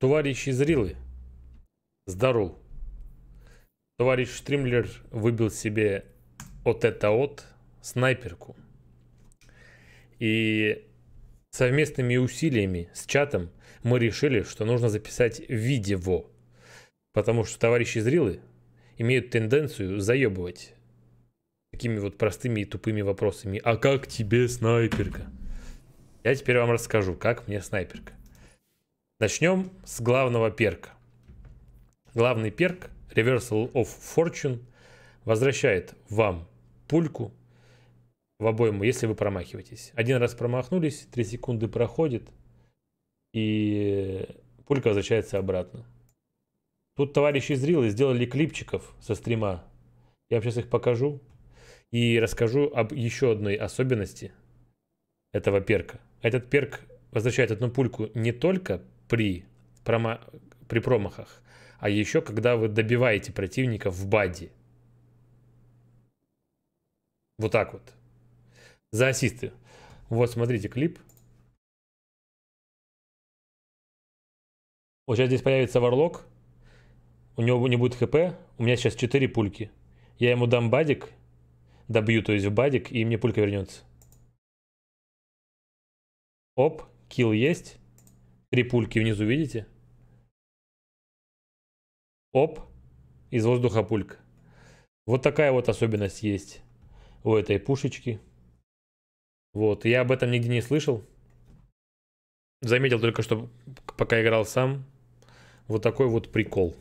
Товарищи из Рилы. Здоров. Товарищ Штримлер выбил себе вот это от снайперку. И совместными усилиями с чатом мы решили, что нужно записать видео. Потому что товарищи зрилы имеют тенденцию заебывать такими вот простыми и тупыми вопросами. А как тебе снайперка? Я теперь вам расскажу, как мне снайперка. Начнем с главного перка. Главный перк Reversal of Fortune возвращает вам пульку в обойму, если вы промахиваетесь. Один раз промахнулись, 3 секунды проходит, и пулька возвращается обратно. Тут товарищи зрелые сделали клипчиков со стрима. Я вам сейчас их покажу и расскажу об еще одной особенности этого перка. Этот перк возвращает одну пульку не только при, промо... при промахах, а еще когда вы добиваете противника в баде. Вот так вот. За ассисты. Вот, смотрите клип. Вот сейчас здесь появится варлок. У него не будет хп. У меня сейчас 4 пульки. Я ему дам бадик. Добью, то есть в бадик, и мне пулька вернется. Оп, килл есть. Три пульки внизу, видите? Оп. Из воздуха пулька. Вот такая вот особенность есть у этой пушечки. Вот, я об этом нигде не слышал. Заметил только, что пока играл сам. Вот такой вот прикол.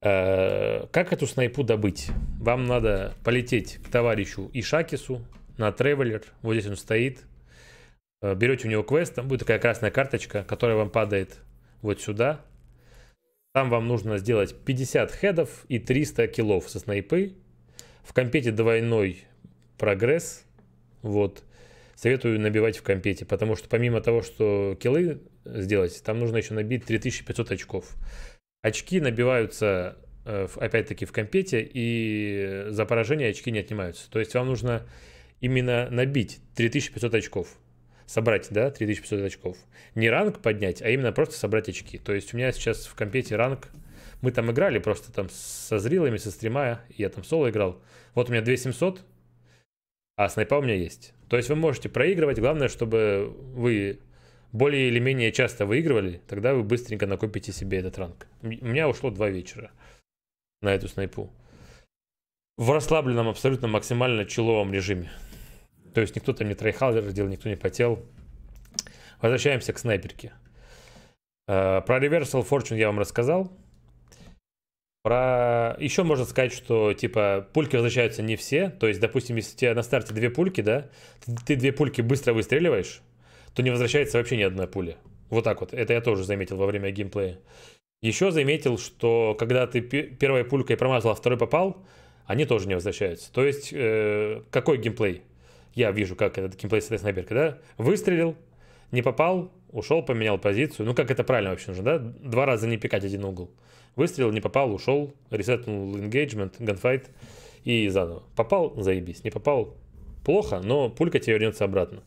Э, как эту снайпу добыть? Вам надо полететь к товарищу Ишакису на тревелер. Вот здесь он стоит. Э, берете у него квест, там будет такая красная карточка, которая вам падает вот сюда. Там вам нужно сделать 50 хедов и 300 киллов со снайпы. В компете двойной прогресс. Вот. Советую набивать в компете, потому что помимо того, что киллы сделать, там нужно еще набить 3500 очков. Очки набиваются э, опять-таки в компете, и за поражение очки не отнимаются. То есть вам нужно именно набить 3500 очков собрать, да, 3500 очков. Не ранг поднять, а именно просто собрать очки. То есть у меня сейчас в компете ранг... Мы там играли просто там со зрилами, со стрима, я там соло играл. Вот у меня 2700, а снайпа у меня есть. То есть вы можете проигрывать, главное, чтобы вы более или менее часто выигрывали, тогда вы быстренько накопите себе этот ранг. У меня ушло два вечера на эту снайпу. В расслабленном, абсолютно максимально человом режиме. То есть никто там не трейхалдер трайхалдерил, никто не потел. Возвращаемся к снайперке. Э, про Reversal Fortune я вам рассказал. Про... Еще можно сказать, что, типа, пульки возвращаются не все. То есть, допустим, если у тебя на старте две пульки, да, ты две пульки быстро выстреливаешь, то не возвращается вообще ни одна пуля. Вот так вот. Это я тоже заметил во время геймплея. Еще заметил, что когда ты первой пулькой промазал, а второй попал, они тоже не возвращаются. То есть, э, какой геймплей? я вижу, как этот геймплей снайперка, да, выстрелил, не попал, ушел, поменял позицию. Ну, как это правильно вообще нужно, да? Два раза не пикать один угол. Выстрелил, не попал, ушел, ресетнул engagement, gunfight и заново. Попал, заебись. Не попал, плохо, но пулька тебе вернется обратно.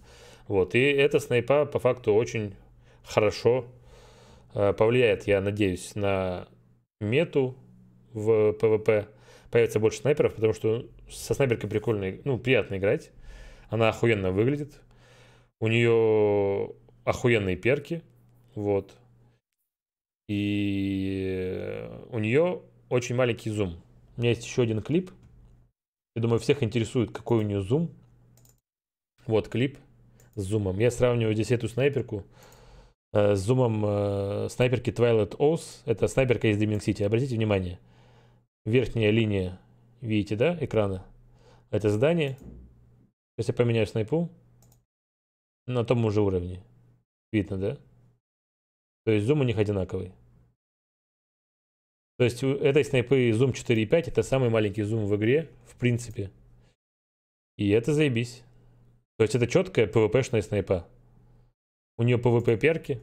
Вот, и это снайпа по факту очень хорошо э, повлияет, я надеюсь, на мету в ПВП. Появится больше снайперов, потому что со снайперкой прикольно, ну, приятно играть. Она охуенно выглядит. У нее охуенные перки. Вот. И у нее очень маленький зум. У меня есть еще один клип. Я думаю, всех интересует, какой у нее зум. Вот клип с зумом. Я сравниваю здесь эту снайперку э, с зумом э, снайперки Twilight Oath. Это снайперка из Deming City. Обратите внимание. Верхняя линия, видите, да, экрана? Это здание. Сейчас я поменяю снайпу на том же уровне. Видно, да? То есть зум у них одинаковый. То есть у этой снайпы зум 4.5 это самый маленький зум в игре, в принципе. И это заебись. То есть это четкая пвп-шная снайпа. У нее пвп-перки,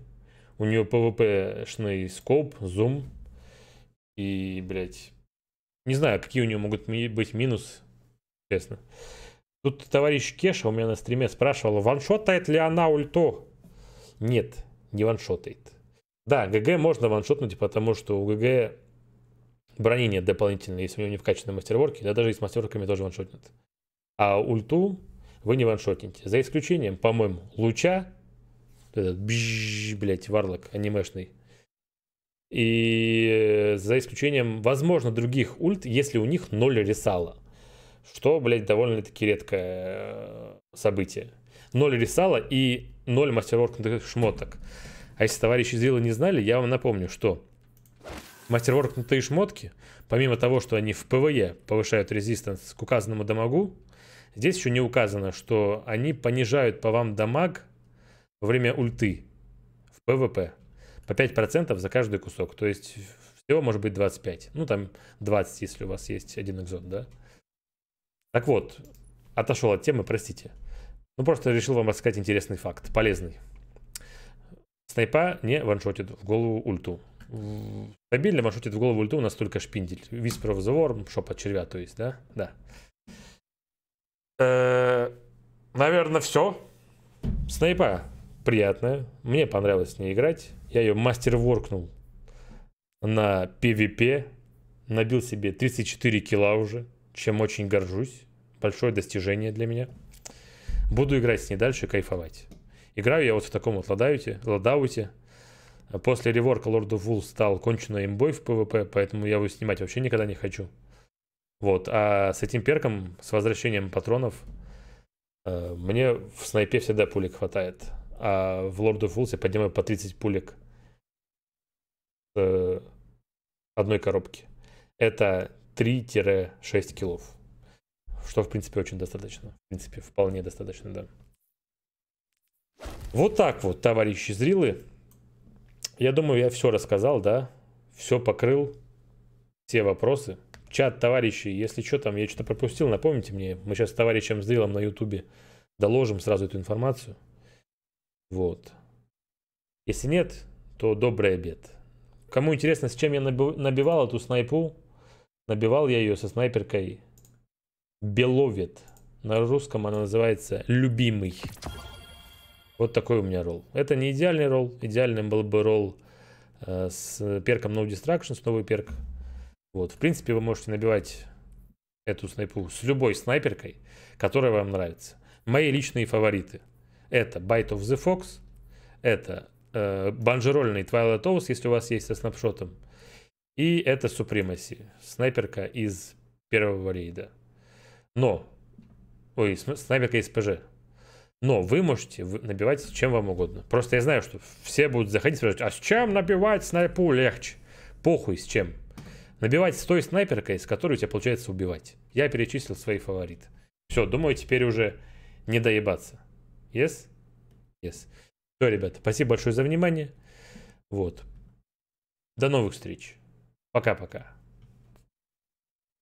у нее пвп-шный скоп, зум. И, блядь, не знаю, какие у нее могут быть минусы, честно. Тут товарищ Кеша у меня на стриме спрашивал, ваншотает ли она ульту? Нет, не ваншотает. Да, ГГ можно ваншотнуть, потому что у ГГ брони нет дополнительной, если у него не в вкачаны мастерворки, да даже и с мастерворками тоже ваншотнет. А ульту вы не ваншотните. За исключением, по-моему, луча, этот, бжж, блядь, варлок анимешный, и э, за исключением, возможно, других ульт, если у них ноль рисала что, блядь, довольно-таки редкое э, событие. Ноль рисала и ноль мастерворкнутых шмоток. А если товарищи из Вилла не знали, я вам напомню, что мастерворкнутые шмотки, помимо того, что они в ПВЕ повышают резистанс к указанному дамагу, здесь еще не указано, что они понижают по вам дамаг во время ульты в ПВП по 5% за каждый кусок. То есть всего может быть 25. Ну, там 20, если у вас есть один экзот, да? Так вот, отошел от темы, простите. Ну, просто решил вам рассказать интересный факт, полезный. Снайпа не ваншотит в голову ульту. Стабильно ваншотит в голову ульту у нас только шпиндель. Whisper of the Worm, шоп от червя, то есть, да? Да. Э -э наверное, все. Снайпа приятная. Мне понравилось с ней играть. Я ее мастер-воркнул на PvP. Набил себе 34 килла уже чем очень горжусь. Большое достижение для меня. Буду играть с ней дальше, кайфовать. Играю я вот в таком вот ладауте. ладауте. После реворка лорду of стал конченый имбой в пвп поэтому я его снимать вообще никогда не хочу. Вот, а с этим перком, с возвращением патронов, э, мне в снайпе всегда пулек хватает. А в лорду вулс я поднимаю по 30 пулек с э, одной коробки. Это 3-6 килов. Что, в принципе, очень достаточно. В принципе, вполне достаточно, да. Вот так вот, товарищи зрилы. Я думаю, я все рассказал, да? Все покрыл. Все вопросы. Чат, товарищи, если что там, я что-то пропустил, напомните мне. Мы сейчас с товарищем зрилом на ютубе доложим сразу эту информацию. Вот. Если нет, то добрый обед. Кому интересно, с чем я набивал эту снайпу, Набивал я ее со снайперкой Беловит. На русском она называется «Любимый». Вот такой у меня ролл. Это не идеальный ролл. Идеальным был бы ролл э, с перком No Distractions, новый перк. Вот, в принципе, вы можете набивать эту снайпу с любой снайперкой, которая вам нравится. Мои личные фавориты. Это Bite of the Fox, это э, банжерольный Twilight Owls, если у вас есть со снапшотом – и это Supremacy, снайперка из первого рейда. Но, ой, снайперка из ПЖ. Но вы можете набивать чем вам угодно. Просто я знаю, что все будут заходить и спрашивать, а с чем набивать снайпу легче? Похуй с чем. Набивать с той снайперкой, с которой у тебя получается убивать. Я перечислил свои фавориты. Все, думаю, теперь уже не доебаться. Yes? Yes. Все, ребята, спасибо большое за внимание. Вот. До новых встреч. Пока-пока.